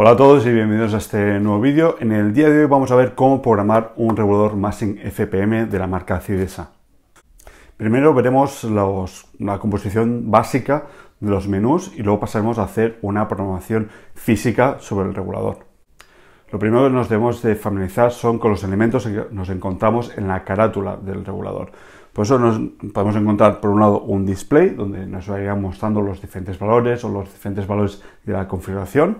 Hola a todos y bienvenidos a este nuevo vídeo. En el día de hoy vamos a ver cómo programar un regulador Massing FPM de la marca Cidesa. Primero veremos la composición básica de los menús y luego pasaremos a hacer una programación física sobre el regulador. Lo primero que nos debemos de familiarizar son con los elementos que nos encontramos en la carátula del regulador. Por eso nos podemos encontrar, por un lado, un display donde nos vayan mostrando los diferentes valores o los diferentes valores de la configuración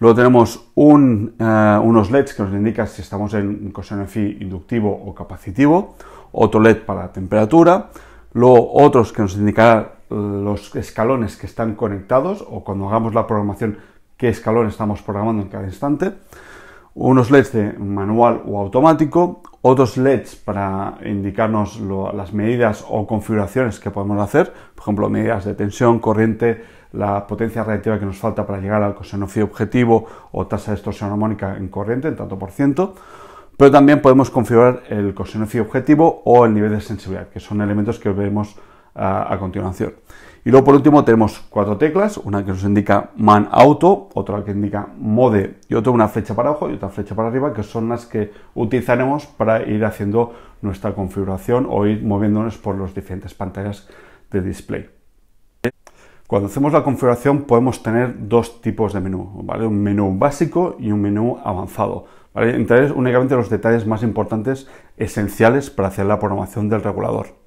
Luego tenemos eh, unos LEDs que nos indican si estamos en coseno phi inductivo o capacitivo, otro LED para la temperatura, luego otros que nos indicarán los escalones que están conectados o cuando hagamos la programación qué escalón estamos programando en cada instante unos LEDs de manual o automático, otros LEDs para indicarnos las medidas o configuraciones que podemos hacer, por ejemplo, medidas de tensión, corriente, la potencia reactiva que nos falta para llegar al coseno phi objetivo o tasa de extorsión armónica en corriente, en tanto por ciento, pero también podemos configurar el coseno phi objetivo o el nivel de sensibilidad, que son elementos que veremos ah, a continuación. Y luego por último tenemos cuatro teclas, una que nos indica man auto, otra que indica mode y otra una flecha para abajo y otra flecha para arriba, que son las que utilizaremos para ir haciendo nuestra configuración o ir moviéndonos por las diferentes pantallas de display. Cuando hacemos la configuración podemos tener dos tipos de menú, un menú básico y un menú avanzado. ¿vale? únicamente los detalles más importantes, esenciales para hacer la programación del regulador.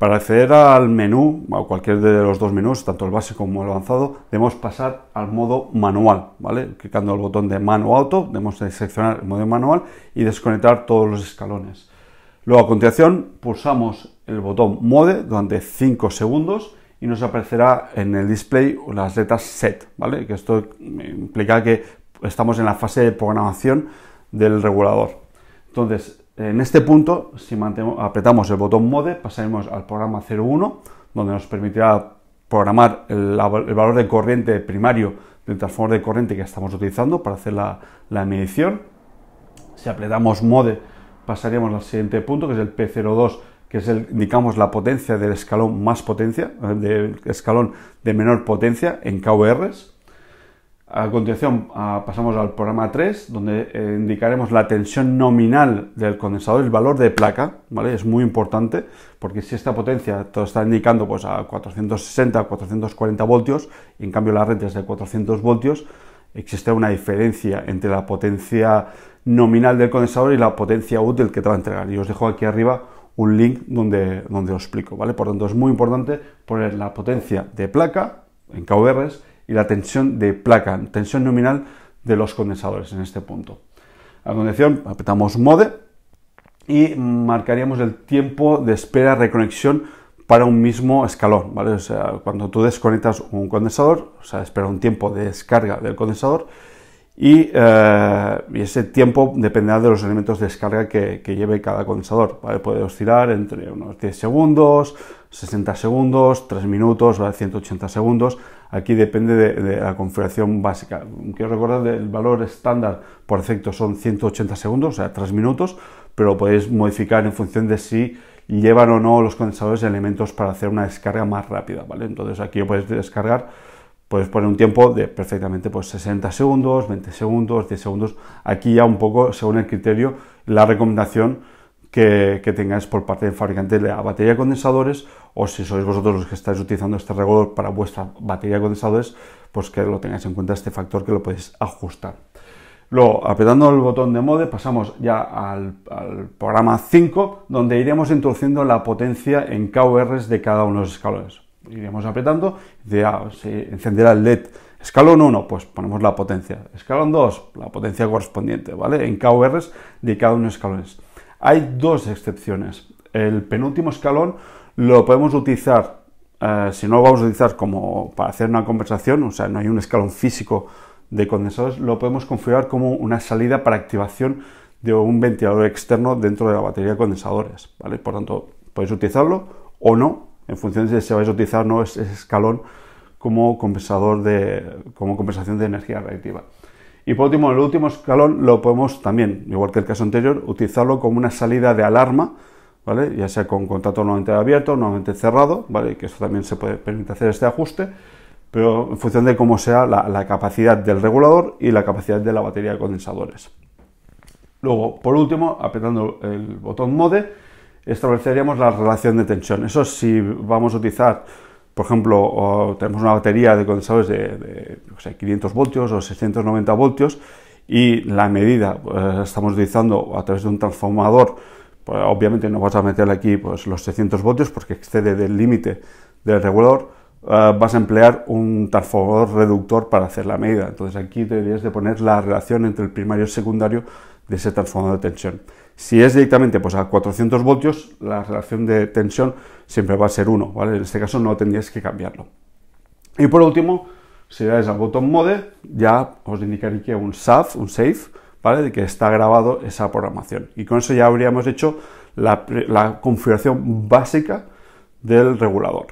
Para acceder al menú, o cualquier de los dos menús, tanto el básico como el avanzado, debemos pasar al modo manual, ¿vale? Clicando el botón de mano auto, debemos seleccionar el modo manual y desconectar todos los escalones. Luego a continuación pulsamos el botón mode durante 5 segundos y nos aparecerá en el display las letras set, ¿vale? Que esto implica que estamos en la fase de programación del regulador. Entonces, en este punto, si apretamos el botón Mode, pasaremos al programa 01, donde nos permitirá programar el, valor de corriente primario del transformador de corriente que estamos utilizando para hacer la, medición. Si apretamos Mode, pasaríamos al siguiente punto, que es el P02, que es el, indicamos la potencia del escalón más potencia, eh, del escalón de menor potencia en KVRs. A continuación ah, pasamos al programa 3, donde eh, indicaremos la tensión nominal del condensador, el valor de placa, ¿vale? Es muy importante, porque si esta potencia todo está indicando pues, a 460, 440 voltios, y en cambio la red es de 400 voltios, existe una diferencia entre la potencia nominal del condensador y la potencia útil que te va a entregar. Y os dejo aquí arriba un link donde, donde os explico, ¿vale? Por tanto, es muy importante poner la potencia de placa en KVRs y la tensión de placa, tensión nominal de los condensadores en este punto. A continuación apretamos mode y marcaríamos el tiempo de espera reconexión para un mismo escalón, ¿vale? O sea, cuando tú desconectas un condensador, o sea, espera un tiempo de descarga del condensador eh, y, ese tiempo dependerá de los elementos de descarga que, lleve cada condensador. Puede oscilar entre unos 10 segundos, 60 segundos, 3 minutos, 180 segundos. Aquí depende de, la configuración básica. Quiero recordar el valor estándar por defecto son 180 segundos, o sea, 3 minutos, pero lo podéis modificar en función de si llevan o no los condensadores elementos para hacer una descarga más rápida. ¿vale? Entonces aquí lo podéis descargar puedes poner un tiempo de perfectamente pues 60 segundos, 20 segundos, 10 segundos. Aquí ya un poco según el criterio, la recomendación que, tengáis por parte del fabricante de la batería de condensadores o si sois vosotros los que estáis utilizando este regulador para vuestra batería de condensadores, pues que lo tengáis en cuenta este factor que lo podéis ajustar. Luego, apretando el botón de mode, pasamos ya al, programa 5, donde iremos introduciendo la potencia en KORs de cada uno de los escalones iremos apretando, se encenderá el LED. Escalón 1, pues ponemos la potencia. Escalón 2, la potencia correspondiente, ¿vale? En KORs de cada uno de los escalones. Hay dos excepciones. El penúltimo escalón lo podemos utilizar, eh, si no lo vamos a utilizar como para hacer una conversación, o sea, no hay un escalón físico de condensadores, lo podemos configurar como una salida para activación de un ventilador externo dentro de la batería de condensadores, ¿vale? Por tanto, podéis utilizarlo o no, en función de si se va a utilizar no ese escalón como compensador de, como compensación de energía reactiva. Y por último, el último escalón lo podemos también, igual que el caso anterior, utilizarlo como una salida de alarma, ¿vale? ya sea con contacto nuevamente abierto, nuevamente cerrado, ¿vale? que eso también se puede, permite hacer este ajuste, pero en función de cómo sea la, la capacidad del regulador y la capacidad de la batería de condensadores. Luego, por último, apretando el botón Mode, estableceríamos la relación de tensión. Eso si vamos a utilizar, por ejemplo, tenemos una batería de condensadores de, 500 voltios o 690 voltios y la medida eh, estamos utilizando a través de un transformador, pues, obviamente no vas a meter aquí pues, los 600 voltios porque excede del límite del regulador, eh, vas a emplear un transformador reductor para hacer la medida. Entonces aquí tendrías de poner la relación entre el primario y el secundario de ese transformador de tensión. Si es directamente pues, a 400 voltios, la relación de tensión siempre va a ser 1, ¿vale? En este caso no tendríais que cambiarlo. Y por último, si dais al botón Mode, ya os indicaré que un SAF, un SAFE, ¿vale? De que está grabado esa programación. Y con eso ya habríamos hecho la, configuración básica del regulador.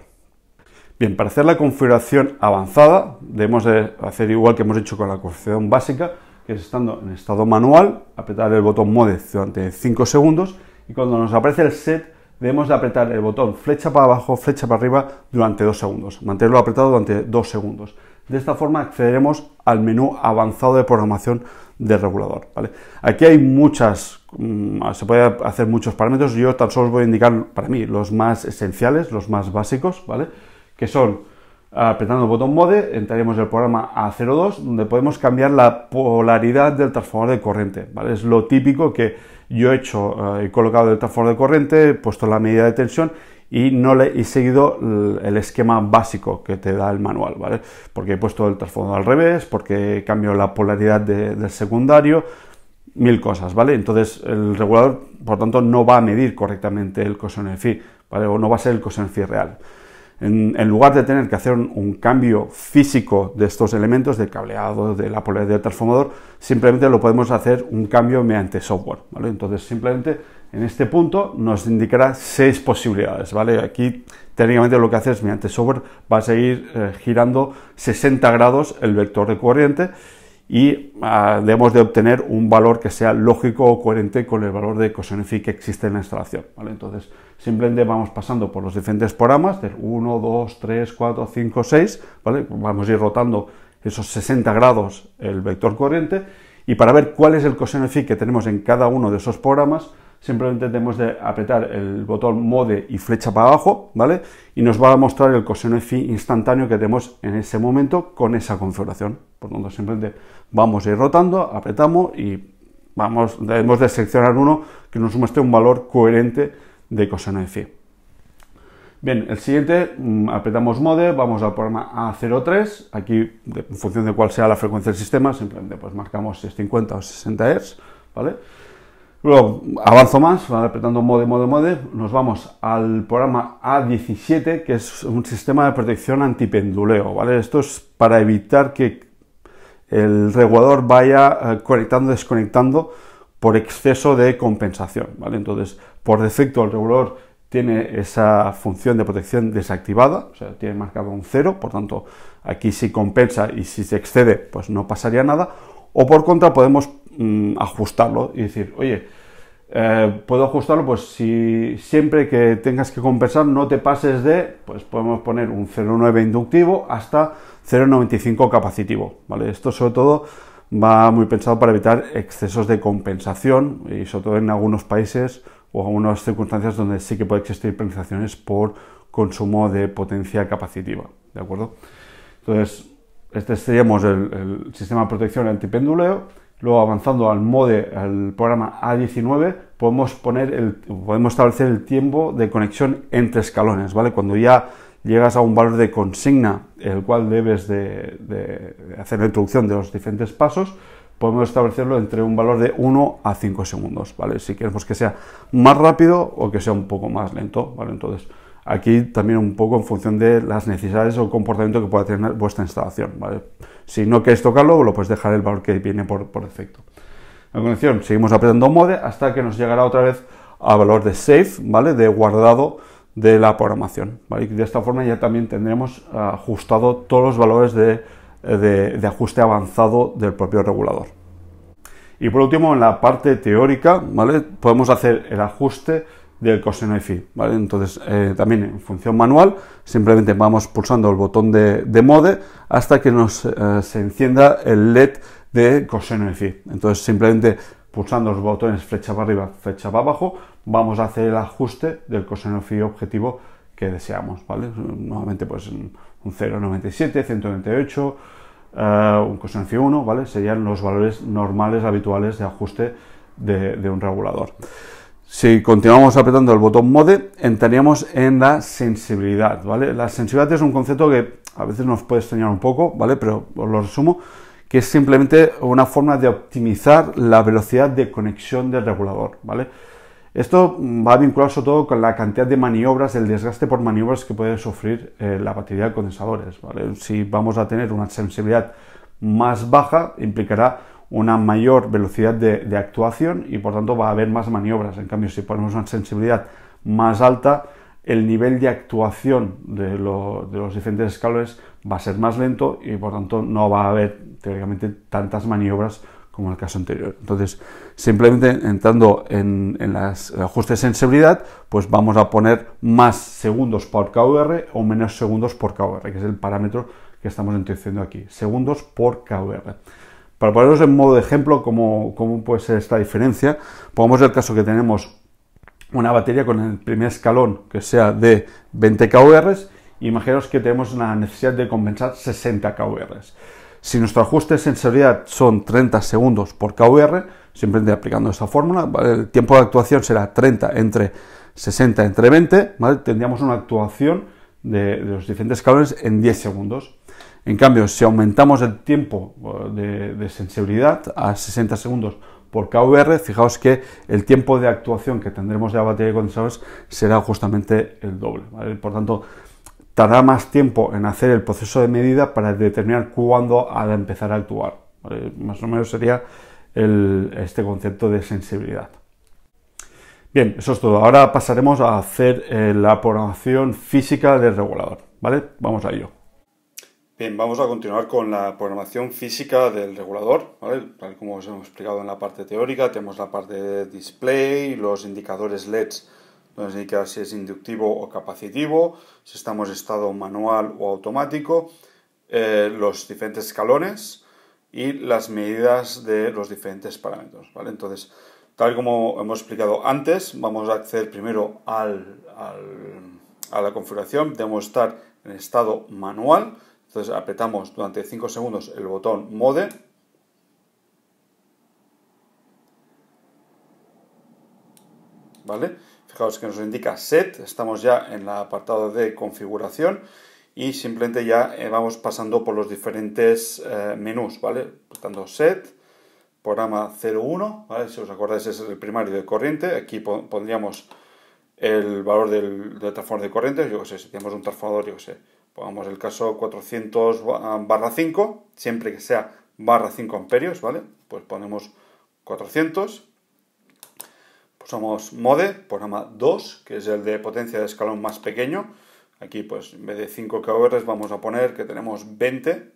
Bien, para hacer la configuración avanzada, debemos hacer igual que hemos hecho con la configuración básica, es estando en estado manual, apretar el botón mode durante 5 segundos y cuando nos aparece el set debemos de apretar el botón flecha para abajo, flecha para arriba durante 2 segundos, mantenerlo apretado durante 2 segundos. De esta forma accederemos al menú avanzado de programación del regulador. ¿vale? Aquí hay muchas, mm, se puede hacer muchos parámetros, yo tan solo os voy a indicar para mí los más esenciales, los más básicos, ¿vale? que son apretando el botón mode entraremos en el programa A02 donde podemos cambiar la polaridad del transformador de corriente. ¿vale? Es lo típico que yo he hecho, eh, he colocado el transformador de corriente, he puesto la medida de tensión y no le he seguido el esquema básico que te da el manual, ¿vale? Porque he puesto el transformador al revés, porque he cambiado la polaridad del secundario, mil cosas, ¿vale? Entonces el regulador, por tanto, no va a medir correctamente el coseno de fi, ¿vale? O no va a ser el coseno de fi real. En, lugar de tener que hacer un, cambio físico de estos elementos, del cableado, de la polaridad del transformador, simplemente lo podemos hacer un cambio mediante software. Entonces, simplemente en este punto nos indicará seis posibilidades. ¿vale? Aquí técnicamente lo que haces mediante software va a seguir eh, girando 60 grados el vector de corriente y ah, debemos de obtener un valor que sea lógico o coherente con el valor de coseno phi que existe en la instalación. ¿vale? Entonces, simplemente vamos pasando por los diferentes programas del 1, 2, 3, 4, 5, 6, vamos a ir rotando esos 60 grados el vector corriente y para ver cuál es el coseno phi que tenemos en cada uno de esos programas, simplemente tenemos de apretar el botón mode y flecha para abajo, ¿vale? Y nos va a mostrar el coseno de phi instantáneo que tenemos en ese momento con esa configuración. Por lo tanto, simplemente vamos a ir rotando, apretamos y vamos, debemos de seleccionar uno que nos muestre un valor coherente de coseno de phi. Bien, el siguiente, mm, apretamos mode, vamos al programa A03, aquí en función de cuál sea la frecuencia del sistema, simplemente pues marcamos 50 o 60 Hz, ¿vale? Luego avanzo más, van apretando mode, modo mode. Nos vamos al programa A17, que es un sistema de protección antipenduleo. ¿vale? Esto es para evitar que el regulador vaya eh, conectando, desconectando por exceso de compensación. ¿vale? Entonces, por defecto, el regulador tiene esa función de protección desactivada, o sea, tiene marcado un cero, por tanto, aquí si compensa y si se excede, pues no pasaría nada. O por contra, podemos Mm, ajustarlo y decir, oye, eh, puedo ajustarlo, pues si siempre que tengas que compensar no te pases de, pues podemos poner un 0,9 inductivo hasta 0,95 capacitivo, ¿vale? Esto sobre todo va muy pensado para evitar excesos de compensación y sobre todo en algunos países o algunas circunstancias donde sí que puede existir penalizaciones por consumo de potencia capacitiva, ¿de acuerdo? Entonces, este seríamos el, el sistema de protección antipenduleo Luego avanzando al mode, al programa A19, podemos, poner el, podemos establecer el tiempo de conexión entre escalones, ¿vale? Cuando ya llegas a un valor de consigna, el cual debes de, hacer la introducción de los diferentes pasos, podemos establecerlo entre un valor de 1 a 5 segundos, ¿vale? Si queremos que sea más rápido o que sea un poco más lento, ¿vale? Entonces, Aquí también un poco en función de las necesidades o comportamiento que pueda tener vuestra instalación. Si no queréis tocarlo, lo puedes dejar el valor que viene por, defecto. En conexión, seguimos apretando mode hasta que nos llegará otra vez a valor de save, ¿vale? De guardado de la programación, de esta forma ya también tendremos ajustado todos los valores de, ajuste avanzado del propio regulador. Y por último, en la parte teórica, ¿vale? Podemos hacer el ajuste del coseno y ¿vale? Entonces, eh, también en función manual, simplemente vamos pulsando el botón de, mode hasta que nos eh, se encienda el LED de coseno y Entonces, simplemente pulsando los botones flecha para arriba, flecha para abajo, vamos a hacer el ajuste del coseno fi objetivo que deseamos. ¿vale? Nuevamente, pues un 0,97, 198. un coseno fi 1, ¿vale? Serían los valores normales habituales de ajuste de, de un regulador. Si continuamos apretando el botón mode, entraríamos en la sensibilidad, ¿vale? La sensibilidad es un concepto que a veces nos puede extrañar un poco, ¿vale? Pero os lo resumo, que es simplemente una forma de optimizar la velocidad de conexión del regulador, ¿vale? Esto va vinculado sobre todo con la cantidad de maniobras, el desgaste por maniobras que puede sufrir eh, la batería de condensadores, ¿vale? Si vamos a tener una sensibilidad más baja, implicará una mayor velocidad de, actuación y por tanto va a haber más maniobras. En cambio, si ponemos una sensibilidad más alta, el nivel de actuación de, los diferentes escalones va a ser más lento y por tanto no va a haber teóricamente tantas maniobras como en el caso anterior. Entonces, simplemente entrando en, los ajustes ajuste de sensibilidad, pues vamos a poner más segundos por KVR o menos segundos por KVR, que es el parámetro que estamos introduciendo aquí, segundos por KVR. Para poneros en modo de ejemplo cómo, puede ser esta diferencia, pongamos el caso que tenemos una batería con el primer escalón que sea de 20 kVr, imaginaos que tenemos una necesidad de compensar 60 kVr. Si nuestro ajuste de sensibilidad son 30 segundos por kVr, simplemente aplicando esta fórmula, el tiempo de actuación será 30 entre 60 entre 20, tendríamos una actuación de los diferentes escalones en 10 segundos. En cambio, si aumentamos el tiempo eh, de, sensibilidad a 60 segundos por KVR, fijaos que el tiempo de actuación que tendremos de la batería de condensadores será justamente el doble. Por tanto, tardará más tiempo en hacer el proceso de medida para determinar cuándo ha de empezar a actuar. Más o menos sería este concepto de sensibilidad. Bien, eso es todo. Ahora pasaremos a hacer eh, la programación física del regulador. ¿vale? Vamos a ello. Bien, vamos a continuar con la programación física del regulador, tal como os hemos explicado en la parte teórica, tenemos la parte de display, los indicadores LEDs, se indica si es inductivo o capacitivo, si estamos en estado manual o automático, eh, los diferentes escalones y las medidas de los diferentes parámetros. ¿vale? Entonces, tal como hemos explicado antes, vamos a acceder primero al, a la configuración, debemos estar en estado manual, entonces apretamos durante 5 segundos el botón Mode. ¿Vale? Fijaos que nos indica Set, estamos ya en la apartado de configuración y simplemente ya eh, vamos pasando por los diferentes eh, menús, ¿vale? Apretando Set, programa 01, ¿vale? Si os acordáis ese es el primario de corriente, aquí pondríamos el valor del, transformador de corriente, yo que sé, si tenemos un transformador, yo sé, pongamos el caso 400 barra 5, siempre que sea barra 5 amperios, ¿vale? Pues ponemos 400, pues somos MODE, programa 2, que es el de potencia de escalón más pequeño. Aquí, pues, en vez de 5 KVR vamos a poner que tenemos 20.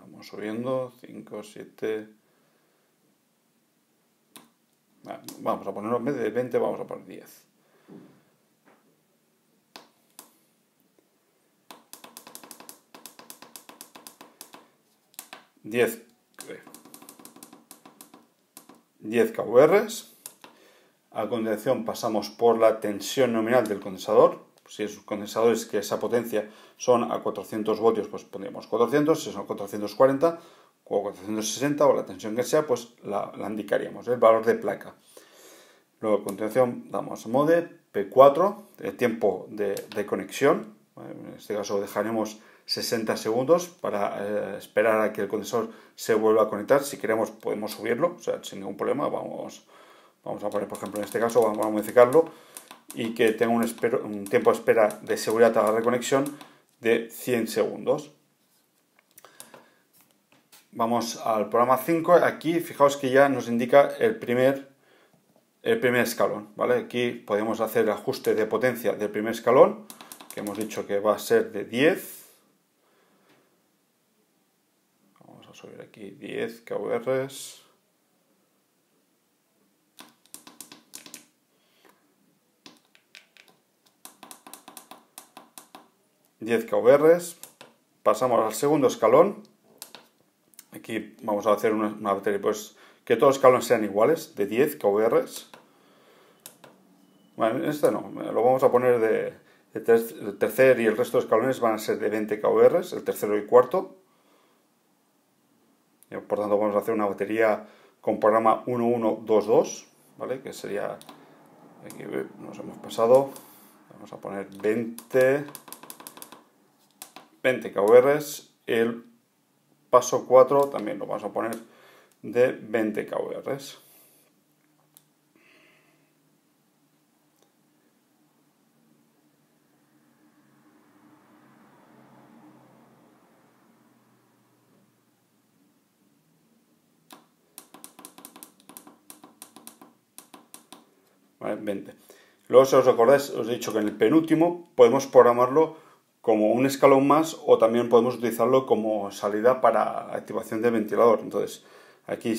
Vamos subiendo, 5, 7... Vamos a ponerlo en vez de 20, vamos a poner 10. 10, 10 KVRs. A continuación pasamos por la tensión nominal del condensador. Si esos condensadores que esa potencia son a 400 voltios, pues pondríamos 400. Si son 440 o 460 o la tensión que sea, pues la, indicaríamos, el valor de placa. Luego a continuación damos mode P4, el tiempo de, de conexión. En este caso dejaremos 60 segundos para eh, esperar a que el condensador se vuelva a conectar. Si queremos podemos subirlo, o sea, sin ningún problema. Vamos, vamos a poner, por ejemplo, en este caso, vamos a modificarlo y que tenga un, un tiempo de espera de seguridad a la reconexión de 100 segundos. Vamos al programa 5. Aquí fijaos que ya nos indica el primer, el escalón. ¿vale? Aquí podemos hacer el ajuste de potencia del primer escalón, que hemos dicho que va a ser de 10 aquí 10 KVRs. ...10 KVRs... ...pasamos al segundo escalón... ...aquí vamos a hacer una, batería... ...pues que todos los escalones sean iguales... ...de 10 KVRs... Bueno, este no, lo vamos a poner de, el tercer y el resto de escalones van a ser de 20 KVRs, el tercero y cuarto por tanto vamos a hacer una batería con programa 1122, ¿vale? Que sería, aquí eh, nos hemos pasado, vamos a poner 20, 20 KVRs, el paso 4 también lo vamos a poner de 20 KVRs. 20. Luego, si os acordáis, os he dicho que en el penúltimo podemos programarlo como un escalón más o también podemos utilizarlo como salida para activación de ventilador. Entonces, aquí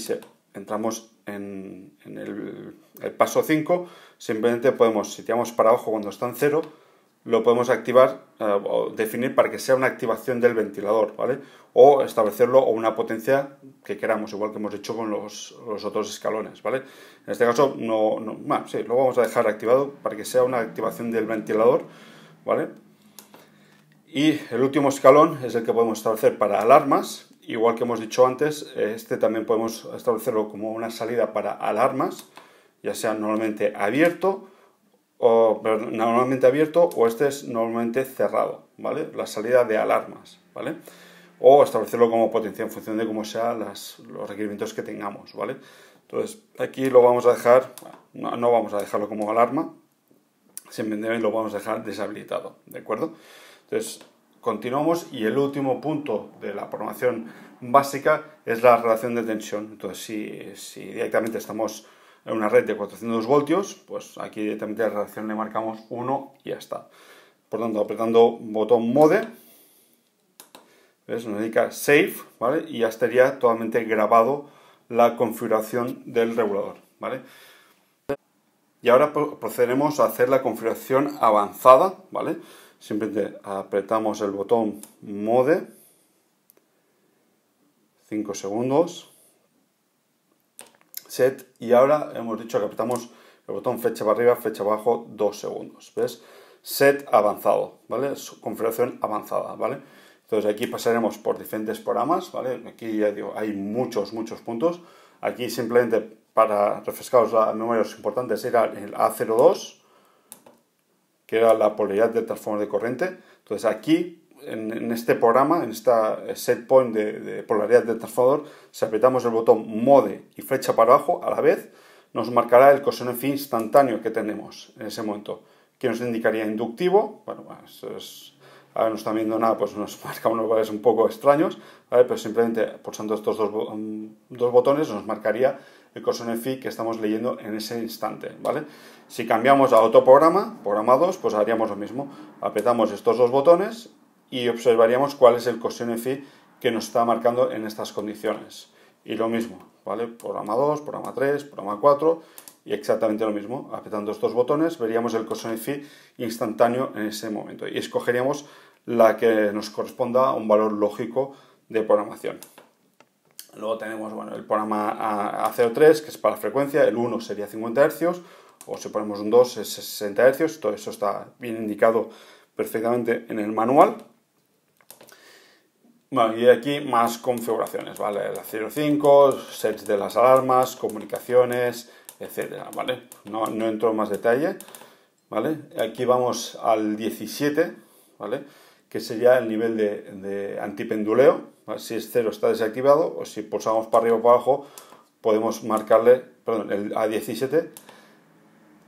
entramos en, el, el, paso 5, simplemente podemos, si tiramos para abajo cuando está en 0, lo podemos activar eh, o definir para que sea una activación del ventilador, ¿vale? O establecerlo o una potencia que queramos, igual que hemos hecho con los, otros escalones, ¿vale? En este caso, no, sí, lo vamos a dejar activado para que sea una activación del ventilador, ¿vale? Y el último escalón es el que podemos establecer para alarmas, igual que hemos dicho antes, este también podemos establecerlo como una salida para alarmas, ya sea normalmente abierto, normalmente abierto o este es normalmente cerrado, ¿vale? La salida de alarmas, ¿vale? O establecerlo como potencia en función de cómo sean los requerimientos que tengamos, ¿vale? Entonces, aquí lo vamos a dejar, no, vamos a dejarlo como alarma, simplemente lo vamos a dejar deshabilitado, ¿de acuerdo? Entonces, continuamos y el último punto de la programación básica es la relación de tensión. Entonces, si, si directamente estamos una red de 400 voltios, pues aquí directamente a la relación le marcamos 1 y ya está. Por tanto, apretando botón mode, ¿ves? nos indica save, ¿vale? Y ya estaría totalmente grabado la configuración del regulador, ¿vale? Y ahora procederemos a hacer la configuración avanzada, ¿vale? Simplemente apretamos el botón mode, 5 segundos, set y ahora hemos dicho que apretamos el botón fecha para arriba, fecha abajo, dos segundos, ¿ves? Set avanzado, ¿vale? Configuración avanzada, ¿vale? Entonces aquí pasaremos por diferentes programas, ¿vale? Aquí ya digo, hay muchos, muchos puntos. Aquí simplemente para refrescaros los números importantes era el A02, que era la polaridad del transformador de corriente. Entonces aquí en, este programa, en esta eh, set point de, polaridad del transformador, si apretamos el botón mode y flecha para abajo a la vez, nos marcará el coseno fin instantáneo que tenemos en ese momento, que nos indicaría inductivo, bueno, ahora no está viendo nada, pues nos marca unos valores un poco extraños, ¿vale? pero simplemente pulsando estos dos, mm, dos, botones nos marcaría el coseno fi que estamos leyendo en ese instante, ¿vale? Si cambiamos a otro programa, programa 2, pues haríamos lo mismo, apretamos estos dos botones y observaríamos cuál es el coseno fi que nos está marcando en estas condiciones. Y lo mismo, ¿vale? Programa 2, programa 3, programa 4 y exactamente lo mismo. Apretando estos botones veríamos el coseno phi instantáneo en ese momento y escogeríamos la que nos corresponda a un valor lógico de programación. Luego tenemos bueno, el programa A03 que es para frecuencia, el 1 sería 50 Hz o si ponemos un 2 es 60 Hz, todo eso está bien indicado perfectamente en el manual. Bueno, y aquí más configuraciones, ¿vale? La 05, sets de las alarmas, comunicaciones, etcétera, ¿vale? No, entro en más detalle, ¿vale? Aquí vamos al 17, ¿vale? Que sería el nivel de, antipenduleo, si es 0 está desactivado o si pulsamos para arriba o para abajo podemos marcarle, perdón, el A17,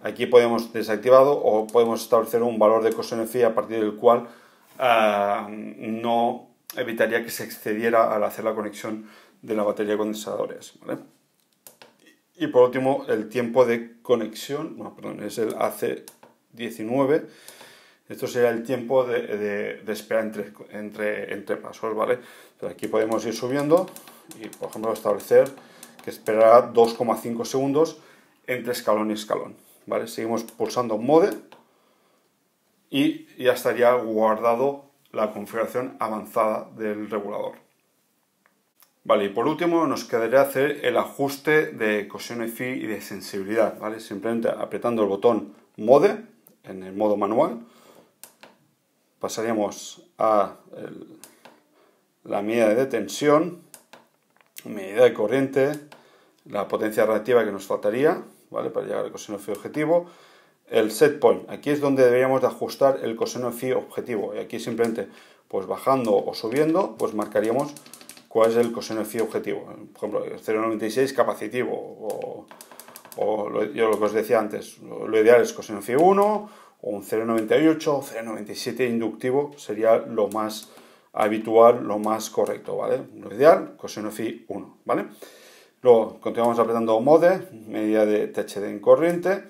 aquí podemos desactivado o podemos establecer un valor de cosenefía a partir del cual ah, no evitaría que se excediera al hacer la conexión de la batería de condensadores. Y por último, el tiempo de conexión, es el AC19. Esto sería el tiempo de, de, espera entre, entre, pasos, ¿vale? aquí podemos ir subiendo y, por ejemplo, establecer que esperará 2,5 segundos entre escalón y escalón, ¿vale? Seguimos pulsando Mode y ya estaría guardado la configuración avanzada del regulador. Vale, y por último nos quedaría hacer el ajuste de coseno fi y de sensibilidad, ¿vale? Simplemente apretando el botón Mode en el modo manual, pasaríamos a la medida de tensión, medida de corriente, la potencia relativa que nos faltaría, ¿vale? Para llegar al coseno objetivo el set point. Aquí es donde deberíamos de ajustar el coseno fi objetivo. Y aquí simplemente, pues bajando o subiendo, pues marcaríamos cuál es el coseno fi objetivo. Por ejemplo, 0,96 capacitivo. O, lo, yo lo que os decía antes, lo ideal es coseno fi 1 o un 0,98 0,97 inductivo sería lo más habitual, lo más correcto, ¿vale? Lo ideal, coseno fi 1, ¿vale? Luego continuamos apretando mode, medida de THD en corriente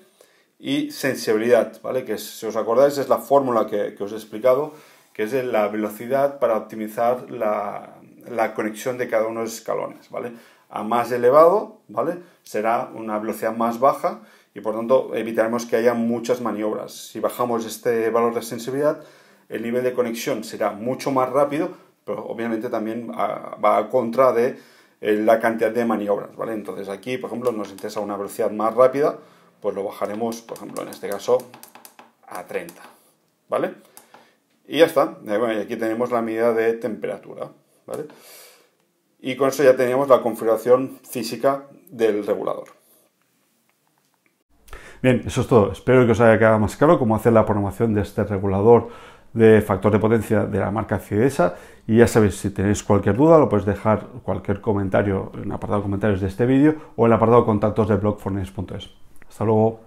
y sensibilidad, ¿vale? Que si os acordáis es la fórmula que, os he explicado, que es la velocidad para optimizar la, la, conexión de cada uno de los escalones, ¿vale? A más elevado, ¿vale? Será una velocidad más baja y por tanto evitaremos que haya muchas maniobras. Si bajamos este valor de sensibilidad, el nivel de conexión será mucho más rápido, pero obviamente también ah, va a contra de eh, la cantidad de maniobras, ¿vale? Entonces aquí, por ejemplo, nos interesa una velocidad más rápida, pues lo bajaremos, por ejemplo, en este caso, a 30, ¿vale? Y ya está, y aquí tenemos la medida de temperatura, ¿vale? Y con eso ya teníamos la configuración física del regulador. Bien, eso es todo. Espero que os haya quedado más claro cómo hacer la programación de este regulador de factor de potencia de la marca Cidesa. Y ya sabéis, si tenéis cualquier duda, lo podéis dejar cualquier comentario en el apartado de comentarios de este vídeo o en el apartado de contactos de blogfornes.es. その